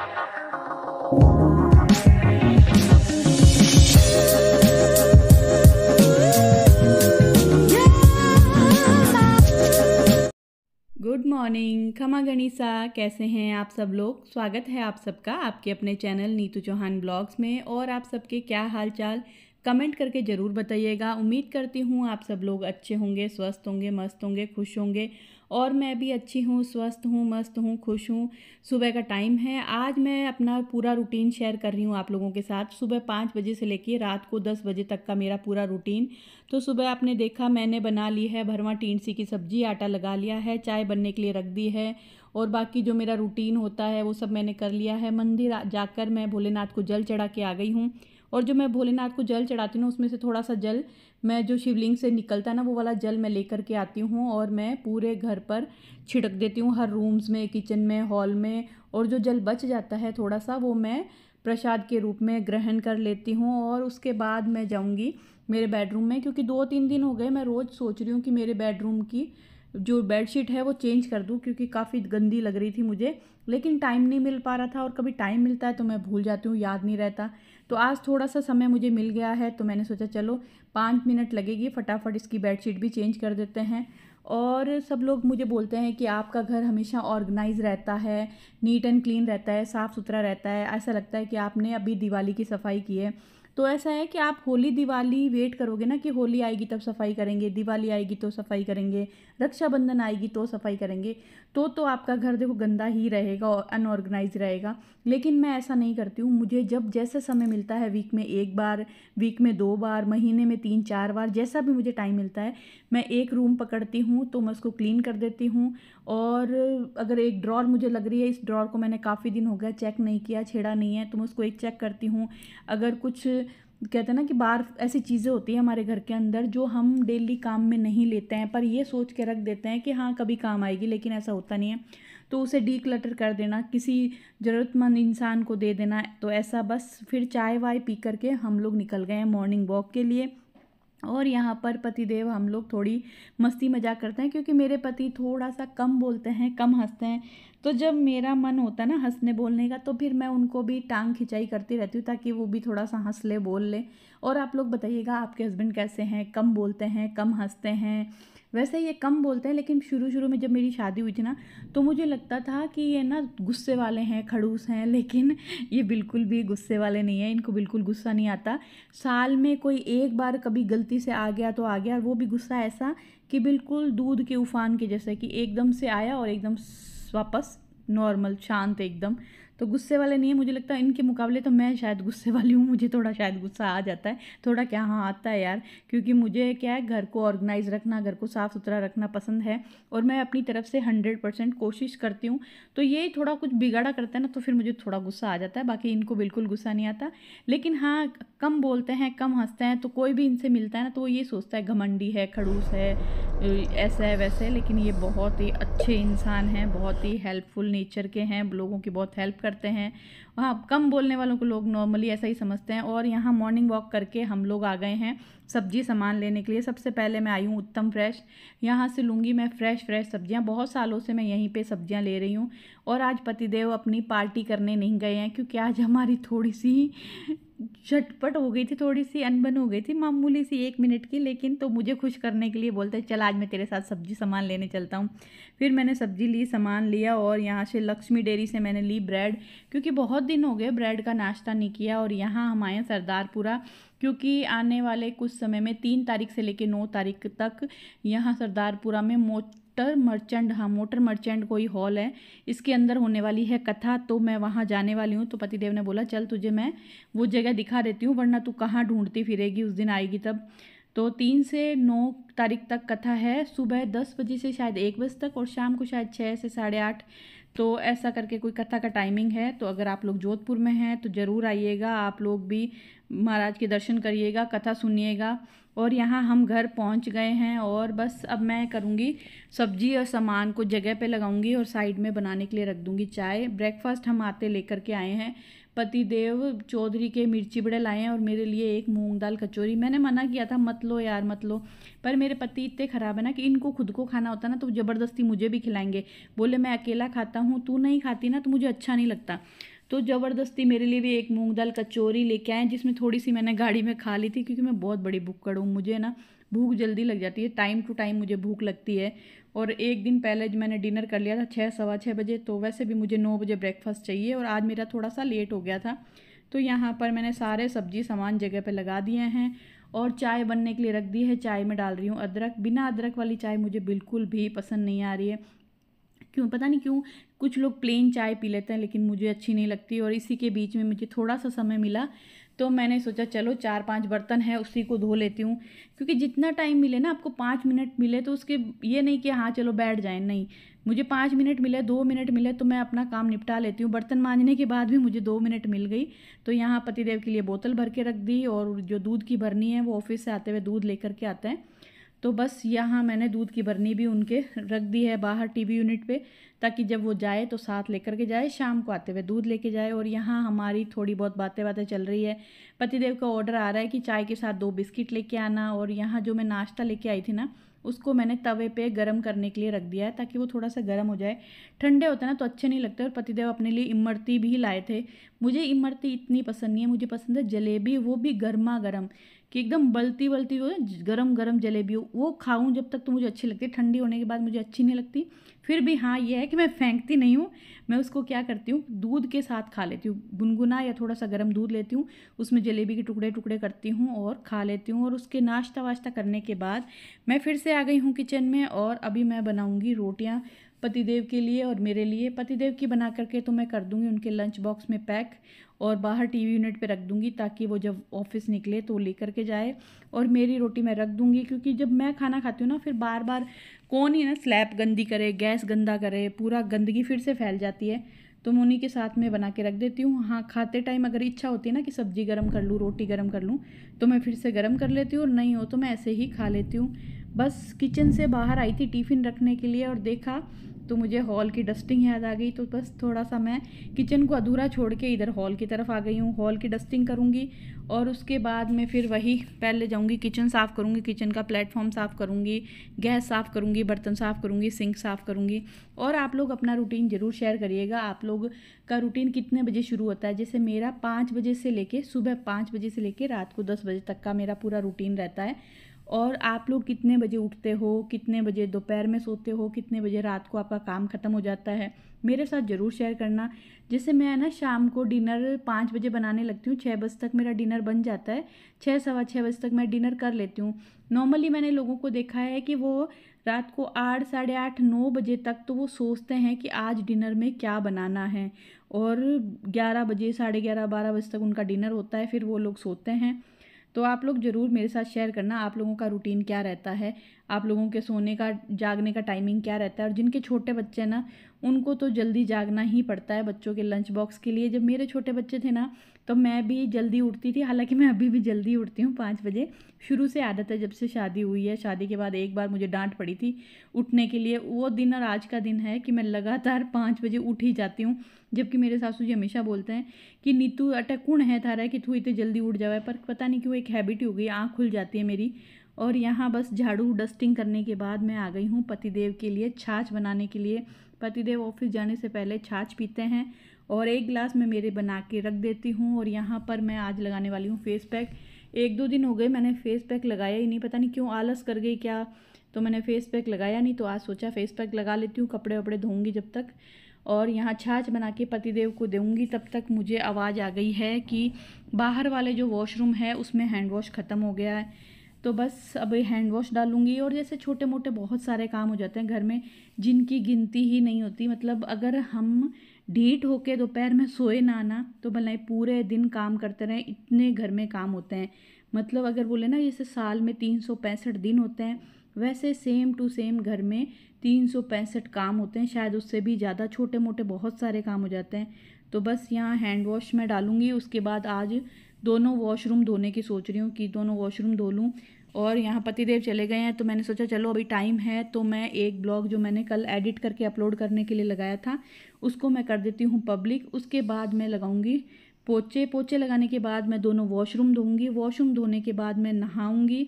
good morning खमा गणिसा कैसे हैं आप सब लोग स्वागत है आप सबका आपके अपने चैनल नीतू चौहान ब्लॉग्स में और आप सबके क्या हाल चाल कमेंट करके ज़रूर बताइएगा उम्मीद करती हूँ आप सब लोग अच्छे होंगे स्वस्थ होंगे मस्त होंगे खुश होंगे और मैं भी अच्छी हूँ स्वस्थ हूँ मस्त हूँ खुश हूँ सुबह का टाइम है आज मैं अपना पूरा रूटीन शेयर कर रही हूँ आप लोगों के साथ सुबह पाँच बजे से लेकर रात को दस बजे तक का मेरा पूरा रूटीन तो सुबह आपने देखा मैंने बना ली है भरवा टीनसी की सब्जी आटा लगा लिया है चाय बनने के लिए रख दी है और बाकी जो मेरा रूटीन होता है वो सब मैंने कर लिया है मंदिर जाकर मैं भोलेनाथ को जल चढ़ा के आ गई हूँ और जो मैं भोलेनाथ को जल चढ़ाती हूँ उसमें से थोड़ा सा जल मैं जो शिवलिंग से निकलता है ना वो वाला जल मैं लेकर के आती हूँ और मैं पूरे घर पर छिड़क देती हूँ हर रूम्स में किचन में हॉल में और जो जल बच जाता है थोड़ा सा वो मैं प्रसाद के रूप में ग्रहण कर लेती हूँ और उसके बाद मैं जाऊँगी मेरे बेडरूम में क्योंकि दो तीन दिन हो गए मैं रोज़ सोच रही हूँ कि मेरे बेडरूम की जो बेडशीट है वो चेंज कर दूँ क्योंकि काफ़ी गंदी लग रही थी मुझे लेकिन टाइम नहीं मिल पा रहा था और कभी टाइम मिलता है तो मैं भूल जाती हूँ याद नहीं रहता तो आज थोड़ा सा समय मुझे मिल गया है तो मैंने सोचा चलो पाँच मिनट लगेगी फटाफट इसकी बेडशीट भी चेंज कर देते हैं और सब लोग मुझे बोलते हैं कि आपका घर हमेशा ऑर्गेनाइज रहता है नीट एंड क्लीन रहता है साफ़ सुथरा रहता है ऐसा लगता है कि आपने अभी दिवाली की सफाई की है तो ऐसा है कि आप होली दिवाली वेट करोगे ना कि होली आएगी तब सफाई करेंगे दिवाली आएगी तो सफाई करेंगे रक्षाबंधन आएगी तो सफाई करेंगे तो तो आपका घर देखो गंदा ही रहेगा और अनऑर्गेनाइज रहेगा लेकिन मैं ऐसा नहीं करती हूँ मुझे जब जैसे समय मिलता है वीक में एक बार वीक में दो बार महीने में तीन चार बार जैसा भी मुझे टाइम मिलता है मैं एक रूम पकड़ती हूँ तो मैं उसको क्लीन कर देती हूँ और अगर एक ड्रॉर मुझे लग रही है इस ड्रॉर को मैंने काफ़ी दिन हो गया चेक नहीं किया छेड़ा नहीं है तो मैं उसको एक चेक करती हूँ अगर कुछ कहते हैं ना कि बाहर ऐसी चीज़ें होती हैं हमारे घर के अंदर जो हम डेली काम में नहीं लेते हैं पर ये सोच के रख देते हैं कि हाँ कभी काम आएगी लेकिन ऐसा होता नहीं है तो उसे डी क्लटर कर देना किसी ज़रूरतमंद इंसान को दे देना तो ऐसा बस फिर चाय वाय पी करके हम लोग निकल गए हैं मॉर्निंग वॉक के लिए और यहाँ पर पतिदेव हम लोग थोड़ी मस्ती मजाक करते हैं क्योंकि मेरे पति थोड़ा सा कम बोलते हैं कम हंसते हैं तो जब मेरा मन होता है ना हंसने बोलने का तो फिर मैं उनको भी टांग खिंचाई करती रहती हूँ ताकि वो भी थोड़ा सा हंस ले बोल ले और आप लोग बताइएगा आपके हस्बैंड कैसे हैं कम बोलते हैं कम हंसते हैं वैसे ये कम बोलते हैं लेकिन शुरू शुरू में जब मेरी शादी हुई थी ना तो मुझे लगता था कि ये ना गुस्से वाले हैं खड़ूस हैं लेकिन ये बिल्कुल भी गुस्से वाले नहीं हैं इनको बिल्कुल गुस्सा नहीं आता साल में कोई एक बार कभी गलती से आ गया तो आ गया और वो भी गुस्सा ऐसा कि बिल्कुल दूध के उफान के जैसे कि एकदम से आया और एकदम वापस नॉर्मल शांत एकदम तो गुस्से वाले नहीं है मुझे लगता है इनके मुकाबले तो मैं शायद गुस्से वाली हूँ मुझे थोड़ा शायद गुस्सा आ जाता है थोड़ा क्या हाँ आता है यार क्योंकि मुझे क्या है घर को ऑर्गेनाइज़ रखना घर को साफ़ सुथरा रखना पसंद है और मैं अपनी तरफ से हंड्रेड परसेंट कोशिश करती हूँ तो ये थोड़ा कुछ बिगाड़ा करता है ना तो फिर मुझे थोड़ा गुस्सा आ जाता है बाकी इनको बिल्कुल गुस्सा नहीं आता लेकिन हाँ कम बोलते हैं कम हंसते हैं तो कोई भी इनसे मिलता है ना तो वो ये सोचता है घमंडी है खड़ूस है ऐसा है वैसे है लेकिन ये बहुत ही अच्छे इंसान हैं बहुत ही हेल्पफुल नेचर के हैं लोगों की बहुत हेल्प कर करते हैं वहाँ कम बोलने वालों को लोग नॉर्मली ऐसा ही समझते हैं और यहाँ मॉर्निंग वॉक करके हम लोग आ गए हैं सब्जी सामान लेने के लिए सबसे पहले मैं आई हूँ उत्तम फ्रेश यहाँ से लूँगी मैं फ्रेश फ्रेश सब्जियाँ बहुत सालों से मैं यहीं पे सब्जियाँ ले रही हूँ और आज पतिदेव अपनी पार्टी करने नहीं गए हैं क्योंकि आज हमारी थोड़ी सी झटपट हो गई थी थोड़ी सी अनबन हो गई थी मामूली सी एक मिनट की लेकिन तो मुझे खुश करने के लिए बोलते चल आज मैं तेरे साथ सब्जी सामान लेने चलता हूँ फिर मैंने सब्जी ली सामान लिया और यहाँ से लक्ष्मी डेयरी से मैंने ली ब्रेड क्योंकि बहुत दिन हो गए ब्रेड का नाश्ता नहीं किया और यहाँ हम आए सरदारपुरा क्योंकि आने वाले कुछ समय में तीन तारीख से लेकर नौ तारीख तक यहाँ सरदारपुरा में मोच मोटर मर्चेंट हाँ मोटर मर्चेंट कोई हॉल है इसके अंदर होने वाली है कथा तो मैं वहाँ जाने वाली हूँ तो पतिदेव ने बोला चल तुझे मैं वो जगह दिखा देती हूँ वरना तू कहाँ ढूंढती फिरेगी उस दिन आएगी तब तो तीन से नौ तारीख तक कथा है सुबह दस बजे से शायद एक बजे तक और शाम को शायद छः से साढ़े आठ तो ऐसा करके कोई कथा का टाइमिंग है तो अगर आप लोग जोधपुर में हैं तो ज़रूर आइएगा आप लोग भी महाराज के दर्शन करिएगा कथा सुनिएगा और यहाँ हम घर पहुँच गए हैं और बस अब मैं करूँगी सब्जी और सामान को जगह पे लगाऊँगी और साइड में बनाने के लिए रख दूँगी चाय ब्रेकफास्ट हम आते लेकर के आए हैं पति देव चौधरी के मिर्ची बड़े लाए हैं और मेरे लिए एक मूंग दाल कचौरी मैंने मना किया था मत लो यार मत लो पर मेरे पति इतने ख़राब है ना कि इनको खुद को खाना होता ना तो ज़बरदस्ती मुझे भी खिलाएंगे बोले मैं अकेला खाता हूँ तू नहीं खाती ना तो मुझे अच्छा नहीं लगता तो ज़बरदस्ती मेरे लिए भी एक मूंग दाल कचौरी लेके आए जिसमें थोड़ी सी मैंने गाड़ी में खा ली थी क्योंकि मैं बहुत बड़ी भुक्कड़ हूँ मुझे ना भूख जल्दी लग जाती है टाइम टू टाइम मुझे भूख लगती है और एक दिन पहले मैंने डिनर कर लिया था छः सवा छः बजे तो वैसे भी मुझे नौ बजे ब्रेकफास्ट चाहिए और आज मेरा थोड़ा सा लेट हो गया था तो यहाँ पर मैंने सारे सब्जी सामान जगह पर लगा दिए हैं और चाय बनने के लिए रख दी है चाय में डाल रही हूँ अदरक बिना अदरक वाली चाय मुझे बिल्कुल भी पसंद नहीं आ रही है क्यों पता नहीं क्यों कुछ लोग प्लेन चाय पी लेते हैं लेकिन मुझे अच्छी नहीं लगती और इसी के बीच में मुझे थोड़ा सा समय मिला तो मैंने सोचा चलो चार पांच बर्तन है उसी को धो लेती हूँ क्योंकि जितना टाइम मिले ना आपको पाँच मिनट मिले तो उसके ये नहीं कि हाँ चलो बैठ जाए नहीं मुझे पाँच मिनट मिले दो मिनट मिले तो मैं अपना काम निपटा लेती हूँ बर्तन माँजने के बाद भी मुझे दो मिनट मिल गई तो यहाँ पतिदेव के लिए बोतल भर के रख दी और जो दूध की भरनी है वो ऑफिस से आते हुए दूध लेकर के आते हैं तो बस यहाँ मैंने दूध की बरनी भी उनके रख दी है बाहर टीवी यूनिट पे ताकि जब वो जाए तो साथ लेकर के जाए शाम को आते हुए दूध लेके जाए और यहाँ हमारी थोड़ी बहुत बातें बातें चल रही है पतिदेव का ऑर्डर आ रहा है कि चाय के साथ दो बिस्किट लेके आना और यहाँ जो मैं नाश्ता लेके आई थी ना उसको मैंने तवे पे गरम करने के लिए रख दिया है ताकि वो थोड़ा सा गर्म हो जाए ठंडे होते ना तो अच्छे नहीं लगते और पतिदेव अपने लिए इमरती भी लाए थे मुझे इमरती इतनी पसंद नहीं है मुझे पसंद है जलेबी वो भी गर्मा गर्म कि एकदम बलती बलती वो गरम गरम जलेबी हो वो खाऊं जब तक तो मुझे अच्छी लगती है ठंडी होने के बाद मुझे अच्छी नहीं लगती फिर भी हाँ ये है कि मैं फेंकती नहीं हूँ मैं उसको क्या करती हूँ दूध के साथ खा लेती हूँ गुनगुना या थोड़ा सा गर्म दूध लेती हूँ उसमें जलेबी के टुकड़े टुकड़े करती हूँ और खा लेती हूँ और उसके नाश्ता वाश्ता करने के बाद मैं फिर से आ गई हूँ किचन में और अभी मैं बनाऊँगी रोटियाँ पतिदेव के लिए और मेरे लिए पतिदेव की बना करके तो मैं कर दूँगी उनके लंच बॉक्स में पैक और बाहर टीवी यूनिट पे रख दूँगी ताकि वो जब ऑफिस निकले तो लेकर के जाए और मेरी रोटी मैं रख दूँगी क्योंकि जब मैं खाना खाती हूँ ना फिर बार बार कौन ही ना स्लैब गंदी करे गैस गंदा करे पूरा गंदगी फिर से फैल जाती है तो मैं उन्हीं के साथ में बना के रख देती हूँ हाँ खाते टाइम अगर इच्छा होती है ना कि सब्ज़ी गर्म कर लूँ रोटी गर्म कर लूँ तो मैं फिर से गर्म कर लेती हूँ और नहीं हो तो मैं ऐसे ही खा लेती हूँ बस किचन से बाहर आई थी टिफ़िन रखने के लिए और देखा तो मुझे हॉल की डस्टिंग याद आ गई तो बस थोड़ा सा मैं किचन को अधूरा छोड़ के इधर हॉल की तरफ आ गई हूँ हॉल की डस्टिंग करूँगी और उसके बाद मैं फिर वही पहले जाऊँगी किचन साफ़ करूँगी किचन का प्लेटफॉर्म साफ़ करूँगी गैस साफ़ करूँगी बर्तन साफ़ करूँगी सिंक साफ़ करूँगी और आप लोग अपना रूटीन ज़रूर शेयर करिएगा आप लोग का रूटीन कितने बजे शुरू होता है जैसे मेरा पाँच बजे से लेके सुबह पाँच बजे से लेके रात को दस बजे तक का मेरा पूरा रूटीन रहता है और आप लोग कितने बजे उठते हो कितने बजे दोपहर में सोते हो कितने बजे रात को आपका काम ख़त्म हो जाता है मेरे साथ ज़रूर शेयर करना जैसे मैं ना शाम को डिनर पाँच बजे बनाने लगती हूँ छः बजे तक मेरा डिनर बन जाता है छः सवा छः बजे तक मैं डिनर कर लेती हूँ नॉर्मली मैंने लोगों को देखा है कि वो रात को आठ साढ़े आठ नौ बजे तक तो वो सोचते हैं कि आज डिनर में क्या बनाना है और ग्यारह बजे साढ़े ग्यारह बारह बजे तक उनका डिनर होता है फिर वो लोग सोते हैं तो आप लोग ज़रूर मेरे साथ शेयर करना आप लोगों का रूटीन क्या रहता है आप लोगों के सोने का जागने का टाइमिंग क्या रहता है और जिनके छोटे बच्चे हैं ना उनको तो जल्दी जागना ही पड़ता है बच्चों के लंच बॉक्स के लिए जब मेरे छोटे बच्चे थे ना तो मैं भी जल्दी उठती थी हालांकि मैं अभी भी जल्दी उठती हूँ पाँच बजे शुरू से आदत है जब से शादी हुई है शादी के बाद एक बार मुझे डांट पड़ी थी उठने के लिए वो दिन और आज का दिन है कि मैं लगातार पाँच बजे उठ ही जाती हूँ जबकि मेरे सासू जी हमेशा बोलते हैं कि नीतू अटकुण है थारा कि तू इतनी जल्दी उठ जावे पर पता नहीं क्यों एक हैबिट हो गई आँख खुल जाती है मेरी और यहाँ बस झाड़ू डस्टिंग करने के बाद मैं आ गई हूँ पतिदेव के लिए छाछ बनाने के लिए पतिदेव ऑफिस जाने से पहले छाछ पीते हैं और एक गिलास मैं मेरे बना के रख देती हूँ और यहाँ पर मैं आज लगाने वाली हूँ फेस पैक एक दो दिन हो गए मैंने फेस पैक लगाया ही नहीं पता नहीं क्यों आलस कर गई क्या तो मैंने फेस पैक लगाया नहीं तो आज सोचा फेस पैक लगा लेती हूँ कपड़े वपड़े धोंगी जब तक और यहाँ छाछ बना के पतिदेव को दूँगी तब तक मुझे आवाज़ आ गई है कि बाहर वाले जो वॉशरूम है उसमें हैंड वॉश ख़त्म हो गया है तो बस अब हैंड वॉश डालूंगी और जैसे छोटे मोटे बहुत सारे काम हो जाते हैं घर में जिनकी गिनती ही नहीं होती मतलब अगर हम ढीठ होके दोपहर में सोए ना ना तो भलाई पूरे दिन काम करते रहें इतने घर में काम होते हैं मतलब अगर बोले ना जैसे साल में तीन सौ पैंसठ दिन होते हैं वैसे सेम टू सेम घर में तीन सौ पैंसठ काम होते हैं शायद उससे भी ज़्यादा छोटे मोटे बहुत सारे काम हो जाते हैं तो बस यहाँ हैंड वॉश मैं डालूँगी उसके बाद आज दोनों वॉशरूम धोने की सोच रही हूँ कि दोनों वॉशरूम धो लूँ और यहाँ पतिदेव चले गए हैं तो मैंने सोचा चलो अभी टाइम है तो मैं एक ब्लॉग जो मैंने कल एडिट करके अपलोड करने के लिए लगाया था उसको मैं कर देती हूँ पब्लिक उसके बाद मैं लगाऊंगी पोचे पोचे लगाने के बाद मैं दोनों वॉशरूम धोऊंगी वॉशरूम धोने के बाद मैं नहाऊंगी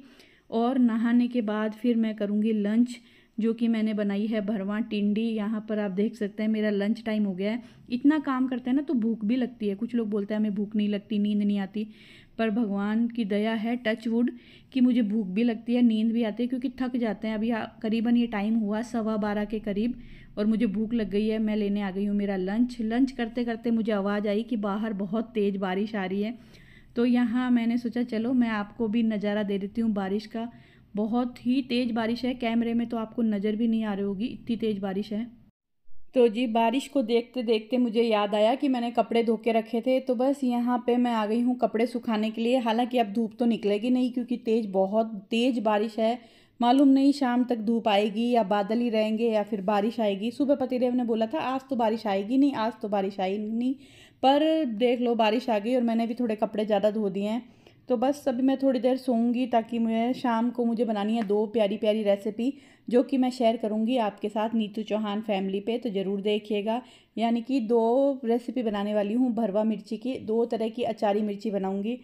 और नहाने के बाद फिर मैं करूँगी लंच जो कि मैंने बनाई है भरवा टिंडी यहाँ पर आप देख सकते हैं मेरा लंच टाइम हो गया है इतना काम करते हैं ना तो भूख भी लगती है कुछ लोग बोलते हैं हमें भूख नहीं लगती नींद नहीं आती पर भगवान की दया है टच वुड कि मुझे भूख भी लगती है नींद भी आती है क्योंकि थक जाते हैं अभी हाँ, करीबन ये टाइम हुआ सवा बारह के करीब और मुझे भूख लग गई है मैं लेने आ गई हूँ मेरा लंच लंच करते करते मुझे आवाज़ आई कि बाहर बहुत तेज़ बारिश आ रही है तो यहाँ मैंने सोचा चलो मैं आपको भी नज़ारा दे देती हूँ बारिश का बहुत ही तेज़ बारिश है कैमरे में तो आपको नज़र भी नहीं आ रही होगी इतनी तेज़ बारिश है तो जी बारिश को देखते देखते मुझे याद आया कि मैंने कपड़े धो के रखे थे तो बस यहाँ पे मैं आ गई हूँ कपड़े सुखाने के लिए हालांकि अब धूप तो निकलेगी नहीं क्योंकि तेज़ बहुत तेज़ बारिश है मालूम नहीं शाम तक धूप आएगी या बादल ही रहेंगे या फिर बारिश आएगी सुबह पतिदेव ने बोला था आज तो बारिश आएगी नहीं आज तो बारिश आई नहीं पर देख लो बारिश आ गई और मैंने भी थोड़े कपड़े ज़्यादा धो दिए हैं तो बस अभी मैं थोड़ी देर सोऊंगी ताकि मैं शाम को मुझे बनानी है दो प्यारी प्यारी रेसिपी जो कि मैं शेयर करूंगी आपके साथ नीतू चौहान फैमिली पे तो ज़रूर देखिएगा यानी कि दो रेसिपी बनाने वाली हूँ भरवा मिर्ची की दो तरह की अचारी मिर्ची बनाऊँगी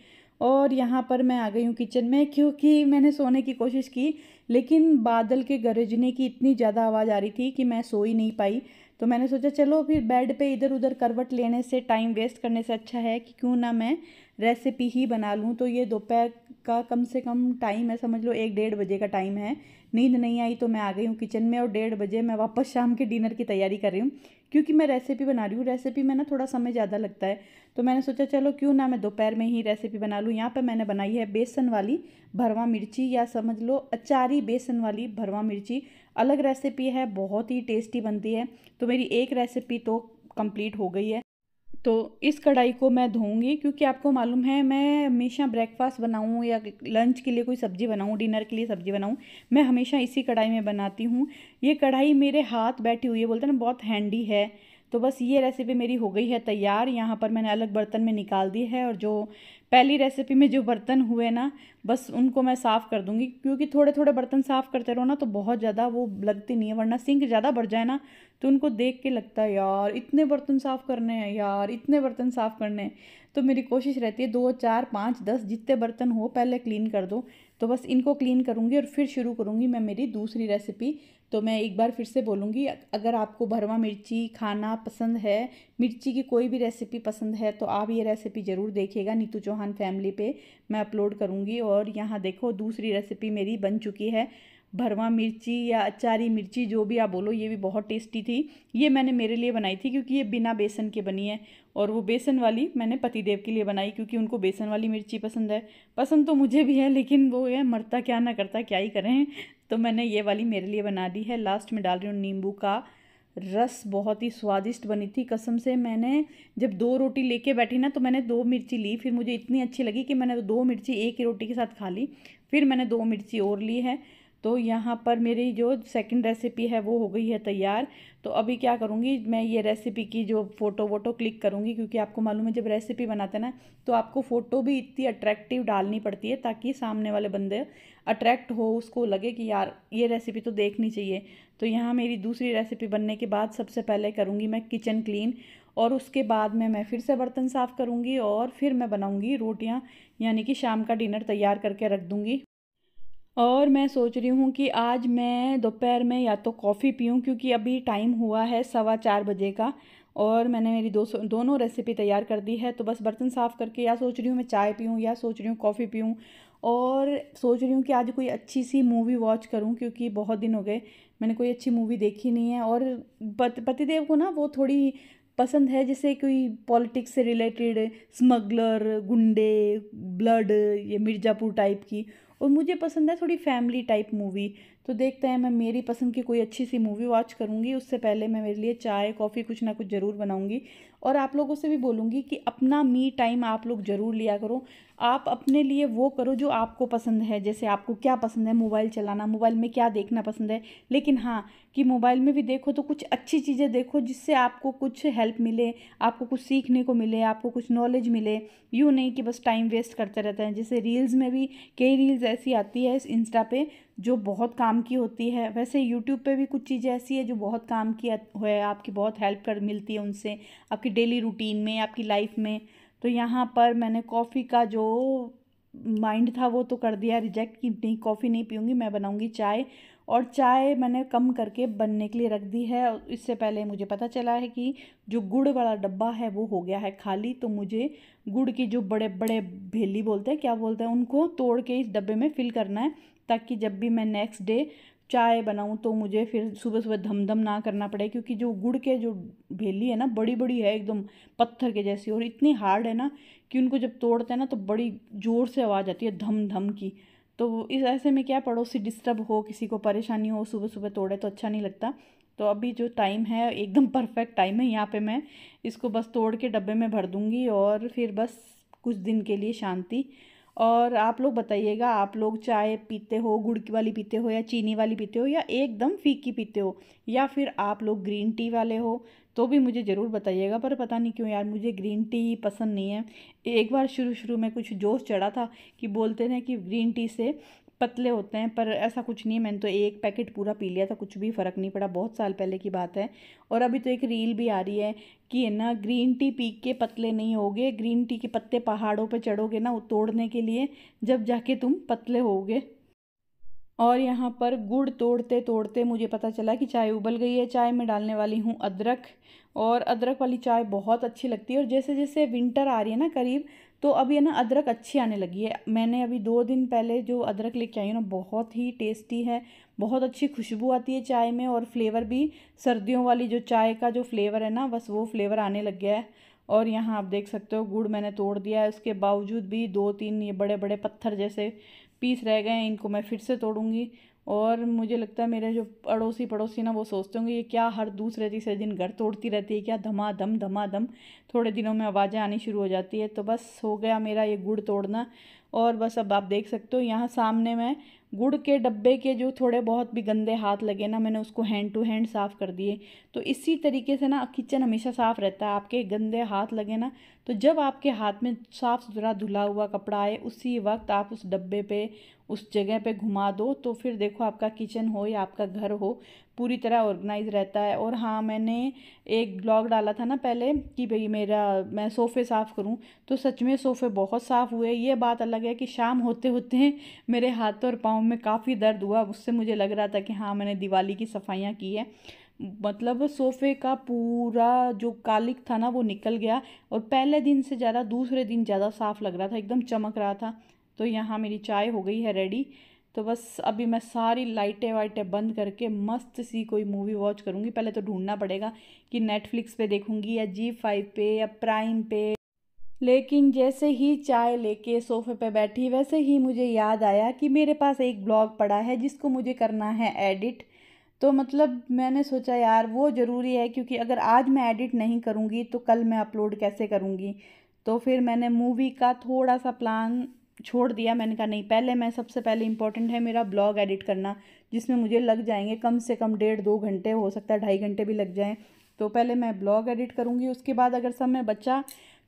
और यहाँ पर मैं आ गई हूँ किचन में क्योंकि मैंने सोने की कोशिश की लेकिन बादल के गरजने की इतनी ज़्यादा आवाज़ आ रही थी कि मैं सो ही नहीं पाई तो मैंने सोचा चलो फिर बेड पे इधर उधर करवट लेने से टाइम वेस्ट करने से अच्छा है कि क्यों ना मैं रेसिपी ही बना लूँ तो ये दोपहर का कम से कम टाइम है समझ लो एक डेढ़ बजे का टाइम है नींद नहीं आई तो मैं आ गई हूँ किचन में और डेढ़ बजे मैं वापस शाम के डिनर की तैयारी कर रही हूँ क्योंकि मैं रेसिपी बना रही हूँ रेसिपी में ना थोड़ा समय ज़्यादा लगता है तो मैंने सोचा चलो क्यों ना मैं दोपहर में ही रेसिपी बना लूँ यहाँ पर मैंने बनाई है बेसन वाली भरवा मिर्ची या समझ लो अचारी बेसन वाली भरवा मिर्ची अलग रेसिपी है बहुत ही टेस्टी बनती है तो मेरी एक रेसिपी तो कंप्लीट हो गई है तो इस कढ़ाई को मैं धोऊंगी क्योंकि आपको मालूम है मैं हमेशा ब्रेकफास्ट बनाऊं या लंच के लिए कोई सब्ज़ी बनाऊं डिनर के लिए सब्ज़ी बनाऊं मैं हमेशा इसी कढ़ाई में बनाती हूँ ये कढ़ाई मेरे हाथ बैठी हुई है बोलते हैं ना बहुत हैंडी है तो बस ये रेसिपी मेरी हो गई है तैयार यहाँ पर मैंने अलग बर्तन में निकाल दी है और जो पहली रेसिपी में जो बर्तन हुए ना बस उनको मैं साफ़ कर दूँगी क्योंकि थोड़े थोड़े बर्तन साफ़ करते रहो ना तो बहुत ज़्यादा वो लगती नहीं है वरना सिंक ज़्यादा बढ़ जाए ना तो उनको देख के लगता है यार इतने बर्तन साफ़ करने हैं यार इतने बर्तन साफ़ करने हैं तो मेरी कोशिश रहती है दो चार पाँच दस जितने बर्तन हो पहले क्लीन कर दो तो बस इनको क्लीन करूँगी और फिर शुरू करूँगी मैं मेरी दूसरी रेसिपी तो मैं एक बार फिर से बोलूँगी अगर आपको भरवा मिर्ची खाना पसंद है मिर्ची की कोई भी रेसिपी पसंद है तो आप ये रेसिपी ज़रूर देखिएगा नीतू चौहान फैमिली पे मैं अपलोड करूँगी और यहाँ देखो दूसरी रेसिपी मेरी बन चुकी है भरवा मिर्ची या अचारी मिर्ची जो भी आप बोलो ये भी बहुत टेस्टी थी ये मैंने मेरे लिए बनाई थी क्योंकि ये बिना बेसन के बनी है और वो बेसन वाली मैंने पतिदेव के लिए बनाई क्योंकि उनको बेसन वाली मिर्ची पसंद है पसंद तो मुझे भी है लेकिन वो है मरता क्या ना करता क्या ही करें तो मैंने ये वाली मेरे लिए बना दी है लास्ट में डाल रही हूँ नींबू का रस बहुत ही स्वादिष्ट बनी थी कसम से मैंने जब दो रोटी लेके बैठी ना तो मैंने दो मिर्ची ली फिर मुझे इतनी अच्छी लगी कि मैंने तो दो मिर्ची एक ही रोटी के साथ खा ली फिर मैंने दो मिर्ची और ली है तो यहाँ पर मेरी जो सेकंड रेसिपी है वो हो गई है तैयार तो अभी क्या करूँगी मैं ये रेसिपी की जो फ़ोटो वोटो क्लिक करूँगी क्योंकि आपको मालूम है जब रेसिपी बनाते हैं ना तो आपको फ़ोटो भी इतनी अट्रैक्टिव डालनी पड़ती है ताकि सामने वाले बंदे अट्रैक्ट हो उसको लगे कि यार ये रेसिपी तो देखनी चाहिए तो यहाँ मेरी दूसरी रेसिपी बनने के बाद सबसे पहले करूँगी मैं किचन क्लीन और उसके बाद में मैं फिर से बर्तन साफ़ करूँगी और फिर मैं बनाऊँगी रोटियाँ यानी कि शाम का डिनर तैयार करके रख दूँगी और मैं सोच रही हूँ कि आज मैं दोपहर में या तो कॉफ़ी पीऊँ क्योंकि अभी टाइम हुआ है सवा चार बजे का और मैंने मेरी दो दोनों रेसिपी तैयार कर दी है तो बस बर्तन साफ़ करके या सोच रही हूँ मैं चाय पीऊँ या सोच रही हूँ कॉफ़ी पीऊँ और सोच रही हूँ कि आज कोई अच्छी सी मूवी वॉच करूँ क्योंकि बहुत दिन हो गए मैंने कोई अच्छी मूवी देखी नहीं है और पतिदेव को ना वो थोड़ी पसंद है जैसे कोई पॉलिटिक्स से रिलेटेड स्मगलर गुंडे ब्लड ये मिर्ज़ापुर टाइप की और मुझे पसंद है थोड़ी फैमिली टाइप मूवी तो देखते हैं मैं मेरी पसंद की कोई अच्छी सी मूवी वॉच करूँगी उससे पहले मैं मेरे लिए चाय कॉफ़ी कुछ ना कुछ ज़रूर बनाऊँगी और आप लोगों से भी बोलूँगी कि अपना मी टाइम आप लोग ज़रूर लिया करो आप अपने लिए वो करो जो आपको पसंद है जैसे आपको क्या पसंद है मोबाइल चलाना मोबाइल में क्या देखना पसंद है लेकिन हाँ कि मोबाइल में भी देखो तो कुछ अच्छी चीज़ें देखो जिससे आपको कुछ हेल्प मिले आपको कुछ सीखने को मिले आपको कुछ नॉलेज मिले यूँ नहीं कि बस टाइम वेस्ट करते रहते हैं जैसे रील्स में भी कई रील्स ऐसी आती है इंस्टा पर जो बहुत काम की होती है वैसे यूट्यूब पे भी कुछ चीज़ें ऐसी है जो बहुत काम की है आपकी बहुत हेल्प कर मिलती है उनसे आपकी डेली रूटीन में आपकी लाइफ में तो यहाँ पर मैंने कॉफ़ी का जो माइंड था वो तो कर दिया रिजेक्ट कि नहीं कॉफ़ी नहीं पीऊँगी मैं बनाऊँगी चाय और चाय मैंने कम करके बनने के लिए रख दी है और इससे पहले मुझे पता चला है कि जो गुड़ वाला डब्बा है वो हो गया है खाली तो मुझे गुड़ की जो बड़े बड़े भेली बोलते हैं क्या बोलते हैं उनको तोड़ के इस डब्बे में फिल करना है ताकि जब भी मैं नेक्स्ट डे चाय बनाऊँ तो मुझे फिर सुबह सुबह धमधम ना करना पड़े क्योंकि जो गुड़ के जो भेली है ना बड़ी बड़ी है एकदम पत्थर के जैसी और इतनी हार्ड है ना कि उनको जब तोड़ते हैं ना तो बड़ी ज़ोर से आवाज़ आती है धम धम की तो इस ऐसे में क्या पड़ोसी डिस्टर्ब हो किसी को परेशानी हो सुबह सुबह तोड़े तो अच्छा नहीं लगता तो अभी जो टाइम है एकदम परफेक्ट टाइम है यहाँ पर मैं इसको बस तोड़ के डब्बे में भर दूँगी और फिर बस कुछ दिन के लिए शांति और आप लोग बताइएगा आप लोग चाय पीते हो गुड़ की वाली पीते हो या चीनी वाली पीते हो या एकदम फीकी पीते हो या फिर आप लोग ग्रीन टी वाले हो तो भी मुझे ज़रूर बताइएगा पर पता नहीं क्यों यार मुझे ग्रीन टी पसंद नहीं है एक बार शुरू शुरू में कुछ जोश चढ़ा था कि बोलते थे कि ग्रीन टी से पतले होते हैं पर ऐसा कुछ नहीं है मैंने तो एक पैकेट पूरा पी लिया था कुछ भी फ़र्क नहीं पड़ा बहुत साल पहले की बात है और अभी तो एक रील भी आ रही है कि है ना ग्रीन टी पी के पतले नहीं होगे ग्रीन टी के पत्ते पहाड़ों पर चढ़ोगे ना तोड़ने के लिए जब जाके तुम पतले होगे और यहाँ पर गुड़ तोड़ते तोड़ते मुझे पता चला कि चाय उबल गई है चाय में डालने वाली हूँ अदरक और अदरक वाली चाय बहुत अच्छी लगती है और जैसे जैसे विंटर आ रही है ना करीब तो अभी है ना अदरक अच्छी आने लगी है मैंने अभी दो दिन पहले जो अदरक लेके आई हूँ ना बहुत ही टेस्टी है बहुत अच्छी खुशबू आती है चाय में और फ्लेवर भी सर्दियों वाली जो चाय का जो फ्लेवर है ना बस वो फ्लेवर आने लग गया है और यहाँ आप देख सकते हो गुड़ मैंने तोड़ दिया है उसके बावजूद भी दो तीन ये बड़े बड़े पत्थर जैसे पीस रह गए हैं इनको मैं फिर से तोड़ूंगी और मुझे लगता है मेरे जो पड़ोसी पड़ोसी ना वो सोचते होंगे ये क्या हर दूसरे तीसरे दिन घर तोड़ती रहती है क्या धमा धमा धम थोड़े दिनों में आवाज़ें आनी शुरू हो जाती है तो बस हो गया मेरा ये गुड़ तोड़ना और बस अब आप देख सकते हो यहाँ सामने में गुड़ के डब्बे के जो थोड़े बहुत भी गंदे हाथ लगे ना मैंने उसको हैंड टू हैंड साफ़ कर दिए तो इसी तरीके से ना किचन हमेशा साफ़ रहता है आपके गंदे हाथ लगे ना तो जब आपके हाथ में साफ़ सुथरा धुला हुआ कपड़ा आए उसी वक्त आप उस डब्बे पे उस जगह पे घुमा दो तो फिर देखो आपका किचन हो या आपका घर हो पूरी तरह ऑर्गेनाइज रहता है और हाँ मैंने एक ब्लॉग डाला था ना पहले कि भाई मेरा मैं सोफ़े साफ़ करूँ तो सच में सोफ़े बहुत साफ़ हुए ये बात अलग है कि शाम होते होते मेरे हाथ और पाँव में काफ़ी दर्द हुआ उससे मुझे लग रहा था कि हाँ मैंने दिवाली की सफाइयाँ की है मतलब सोफ़े का पूरा जो कालिक था ना वो निकल गया और पहले दिन से ज़्यादा दूसरे दिन ज़्यादा साफ़ लग रहा था एकदम चमक रहा था तो यहाँ मेरी चाय हो गई है रेडी तो बस अभी मैं सारी लाइटें वाइटें बंद करके मस्त सी कोई मूवी वॉच करूँगी पहले तो ढूंढना पड़ेगा कि नेटफ्लिक्स पे देखूँगी या जी फाइव पे या प्राइम पे लेकिन जैसे ही चाय लेके सोफे पे बैठी वैसे ही मुझे याद आया कि मेरे पास एक ब्लॉग पड़ा है जिसको मुझे करना है एडिट तो मतलब मैंने सोचा यार वो ज़रूरी है क्योंकि अगर आज मैं एडिट नहीं करूँगी तो कल मैं अपलोड कैसे करूँगी तो फिर मैंने मूवी का थोड़ा सा प्लान छोड़ दिया मैंने कहा नहीं पहले मैं सबसे पहले इंपॉर्टेंट है मेरा ब्लॉग एडिट करना जिसमें मुझे लग जाएंगे कम से कम डेढ़ दो घंटे हो सकता है ढाई घंटे भी लग जाएँ तो पहले मैं ब्लॉग एडिट करूँगी उसके बाद अगर समय बचा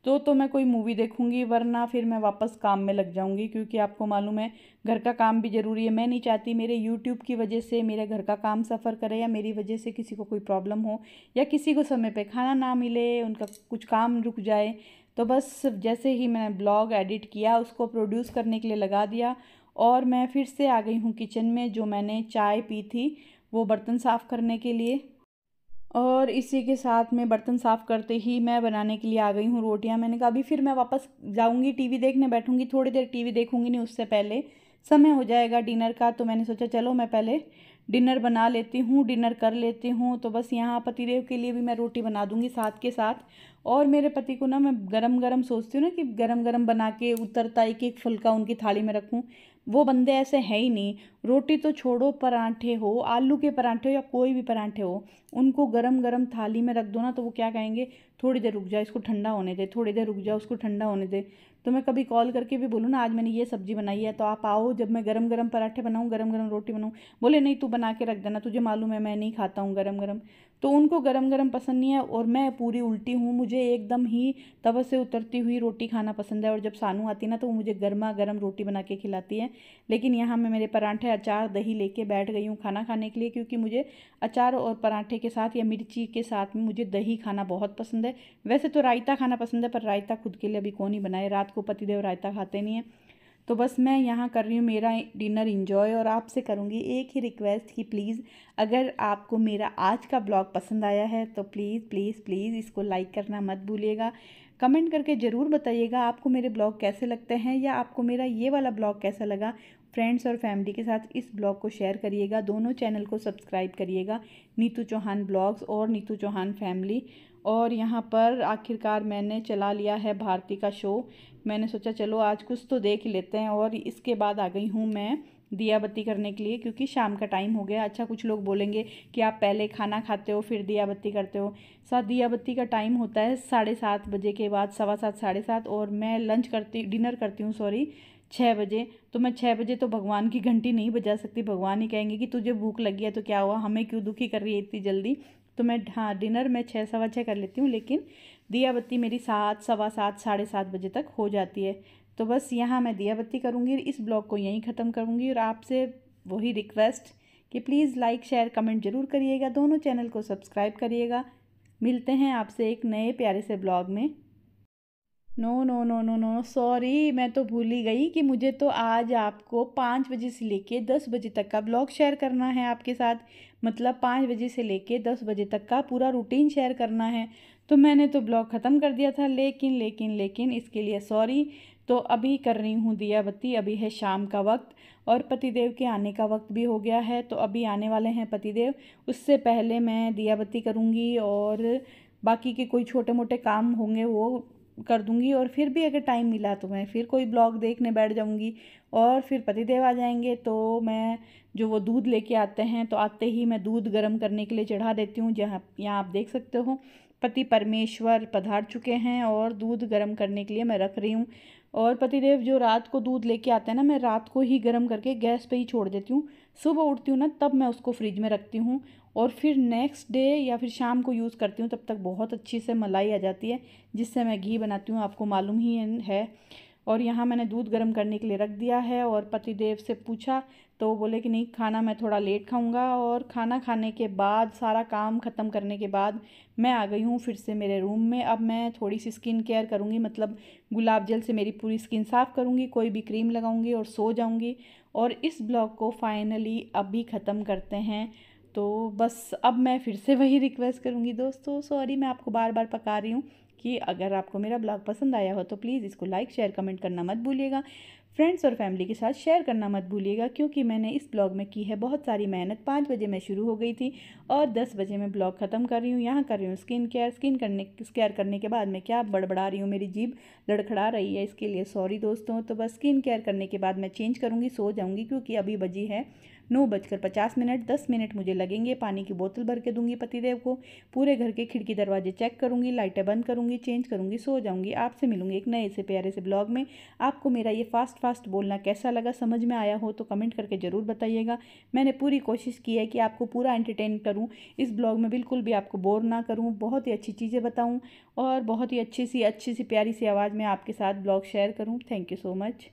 तो तो मैं कोई मूवी देखूंगी वरना फिर मैं वापस काम में लग जाऊंगी क्योंकि आपको मालूम है घर का काम भी ज़रूरी है मैं नहीं चाहती मेरे यूट्यूब की वजह से मेरे घर का काम सफ़र करे या मेरी वजह से किसी को कोई प्रॉब्लम हो या किसी को समय पे खाना ना मिले उनका कुछ काम रुक जाए तो बस जैसे ही मैंने ब्लॉग एडिट किया उसको प्रोड्यूस करने के लिए लगा दिया और मैं फिर से आ गई हूँ किचन में जो मैंने चाय पी थी वो बर्तन साफ़ करने के लिए और इसी के साथ में बर्तन साफ़ करते ही मैं बनाने के लिए आ गई हूँ रोटियाँ मैंने कहा अभी फिर मैं वापस जाऊँगी वी देखने बैठूँगी थोड़ी देर वी देखूँगी नहीं उससे पहले समय हो जाएगा डिनर का तो मैंने सोचा चलो मैं पहले डिनर बना लेती हूँ डिनर कर लेती हूँ तो बस यहाँ पतिदेव के लिए भी मैं रोटी बना दूँगी साथ के साथ और मेरे पति को ना मैं गरम गरम सोचती हूँ ना कि गरम गरम बना के उतरता एक एक फुल्का उनकी थाली में रखूँ वो बंदे ऐसे हैं ही नहीं रोटी तो छोड़ो परांठे हो आलू के परांठे हो या कोई भी परांठे हो उनको गरम गरम थाली में रख दो ना तो वो क्या कहेंगे थोड़ी देर रुक जाओ इसको ठंडा होने दे थोड़ी देर रुक जाओ उसको ठंडा होने दे तो मैं कभी कॉल करके भी बोलूँ ना आज मैंने ये सब्जी बनाई है तो आप आओ जब मैं गरम गरम पराठे बनाऊँ गरम गरम रोटी बनाऊँ बोले नहीं तू बना के रख देना तुझे मालूम है मैं नहीं खाता हूँ गरम गरम तो उनको गरम गरम पसंद नहीं है और मैं पूरी उल्टी हूँ मुझे एकदम ही तवे से उतरती हुई रोटी खाना पसंद है और जब सानू आती है ना तो वो मुझे गर्मा गर्म रोटी बना के खिलाती है लेकिन यहाँ मैं मेरे परांठे अचार दही लेके बैठ गई हूँ खाना खाने के लिए क्योंकि मुझे अचार और पराठे के साथ या मिर्ची के साथ में मुझे दही खाना बहुत पसंद है वैसे तो रायता खाना पसंद है पर रायता खुद के लिए अभी कौन ही बनाए रात को पतिदेव रायता खाते नहीं है तो बस मैं यहाँ कर रही हूँ मेरा डिनर इन्जॉय और आपसे करूँगी एक ही रिक्वेस्ट कि प्लीज़ अगर आपको मेरा आज का ब्लॉग पसंद आया है तो प्लीज़ प्लीज़ प्लीज़ इसको लाइक करना मत भूलिएगा कमेंट करके ज़रूर बताइएगा आपको मेरे ब्लॉग कैसे लगते हैं या आपको मेरा ये वाला ब्लॉग कैसा लगा फ्रेंड्स और फैमिली के साथ इस ब्लॉग को शेयर करिएगा दोनों चैनल को सब्सक्राइब करिएगा नीतू चौहान ब्लॉग्स और नीतू चौहान फैमिली और यहाँ पर आखिरकार मैंने चला लिया है भारती का शो मैंने सोचा चलो आज कुछ तो देख लेते हैं और इसके बाद आ गई हूँ मैं दिया बत्ती करने के लिए क्योंकि शाम का टाइम हो गया अच्छा कुछ लोग बोलेंगे कि आप पहले खाना खाते हो फिर दिया बत्ती करते हो साथ दिया बत्ती का टाइम होता है साढ़े सात बजे के बाद सवा सात साढ़े सात और मैं लंच करती डिनर करती हूँ सॉरी छः बजे तो मैं छः बजे तो भगवान की घंटी नहीं बजा सकती भगवान ही कहेंगे कि तुझे भूख लगी है तो क्या हुआ हमें क्यों दुखी कर रही है इतनी जल्दी तो मैं हाँ डिनर मैं छः सवा छः कर लेती हूँ लेकिन दिया बत्ती मेरी सात सवा सात साढ़े सात बजे तक हो जाती है तो बस यहाँ मैं दिया बत्ती करूँगी इस ब्लॉग को यहीं ख़त्म करूँगी और आपसे वही रिक्वेस्ट कि प्लीज़ लाइक शेयर कमेंट ज़रूर करिएगा दोनों चैनल को सब्सक्राइब करिएगा मिलते हैं आपसे एक नए प्यारे से ब्लॉग में no no no no no sorry मैं तो भूल ही गई कि मुझे तो आज आपको पाँच बजे से लेके दस बजे तक का ब्लॉग शेयर करना है आपके साथ मतलब पाँच बजे से लेके दस बजे तक का पूरा रूटीन शेयर करना है तो मैंने तो ब्लॉग ख़त्म कर दिया था लेकिन लेकिन लेकिन इसके लिए सॉरी तो अभी कर रही हूँ दिया बत्ती अभी है शाम का वक्त और पतिदेव के आने का वक्त भी हो गया है तो अभी आने वाले हैं पतिदेव उससे पहले मैं दिया बत्ती करूँगी और बाकी के कोई छोटे मोटे काम होंगे वो कर दूंगी और फिर भी अगर टाइम मिला तो मैं फिर कोई ब्लॉग देखने बैठ जाऊंगी और फिर पतिदेव आ जाएंगे तो मैं जो वो दूध लेके आते हैं तो आते ही मैं दूध गर्म करने के लिए चढ़ा देती हूँ जहाँ यहाँ आप देख सकते हो पति परमेश्वर पधार चुके हैं और दूध गर्म करने के लिए मैं रख रही हूँ और पतिदेव जो रात को दूध लेके आते हैं ना मैं रात को ही गर्म करके गैस पे ही छोड़ देती हूँ सुबह उठती हूँ ना तब मैं उसको फ्रिज में रखती हूँ और फिर नेक्स्ट डे या फिर शाम को यूज़ करती हूँ तब तक बहुत अच्छी से मलाई आ जाती है जिससे मैं घी बनाती हूँ आपको मालूम ही है और यहाँ मैंने दूध गर्म करने के लिए रख दिया है और पतिदेव से पूछा तो वो बोले कि नहीं खाना मैं थोड़ा लेट खाऊंगा और खाना खाने के बाद सारा काम ख़त्म करने के बाद मैं आ गई हूँ फिर से मेरे रूम में अब मैं थोड़ी सी स्किन केयर करूँगी मतलब गुलाब जल से मेरी पूरी स्किन साफ़ करूँगी कोई भी क्रीम लगाऊँगी और सो जाऊँगी और इस ब्लॉग को फाइनली अभी ख़त्म करते हैं तो बस अब मैं फिर से वही रिक्वेस्ट करूँगी दोस्तों सॉरी मैं आपको बार बार पका रही हूँ कि अगर आपको मेरा ब्लॉग पसंद आया हो तो प्लीज़ इसको लाइक शेयर कमेंट करना मत भूलिएगा फ्रेंड्स और फैमिली के साथ शेयर करना मत भूलिएगा क्योंकि मैंने इस ब्लॉग में की है बहुत सारी मेहनत पाँच बजे मैं शुरू हो गई थी और दस बजे मैं ब्लॉग ख़त्म कर रही हूँ यहाँ कर रही हूँ स्किन केयर स्किन करने केयर करने के बाद मैं क्या बड़बड़ा रही हूँ मेरी जीभ लड़खड़ा रही है इसके लिए सॉरी दोस्तों तो बस स्किन केयर करने के बाद मैं चेंज करूँगी सो जाऊँगी क्योंकि अभी बजी है नौ बजकर पचास मिनट दस मिनट मुझे लगेंगे पानी की बोतल भर के दूंगी पतिदेव को पूरे घर के खिड़की दरवाजे चेक करूंगी लाइटें बंद करूंगी चेंज करूंगी सो जाऊंगी आपसे मिलूंगी एक नए से प्यारे से ब्लॉग में आपको मेरा ये फास्ट फास्ट बोलना कैसा लगा समझ में आया हो तो कमेंट करके ज़रूर बताइएगा मैंने पूरी कोशिश की है कि आपको पूरा एंटरटेन करूँ इस ब्लॉग में बिल्कुल भी आपको बोर ना करूँ बहुत ही अच्छी चीज़ें बताऊँ और बहुत ही अच्छी सी अच्छी सी प्यारी सी आवाज़ में आपके साथ ब्लॉग शेयर करूँ थैंक यू सो मच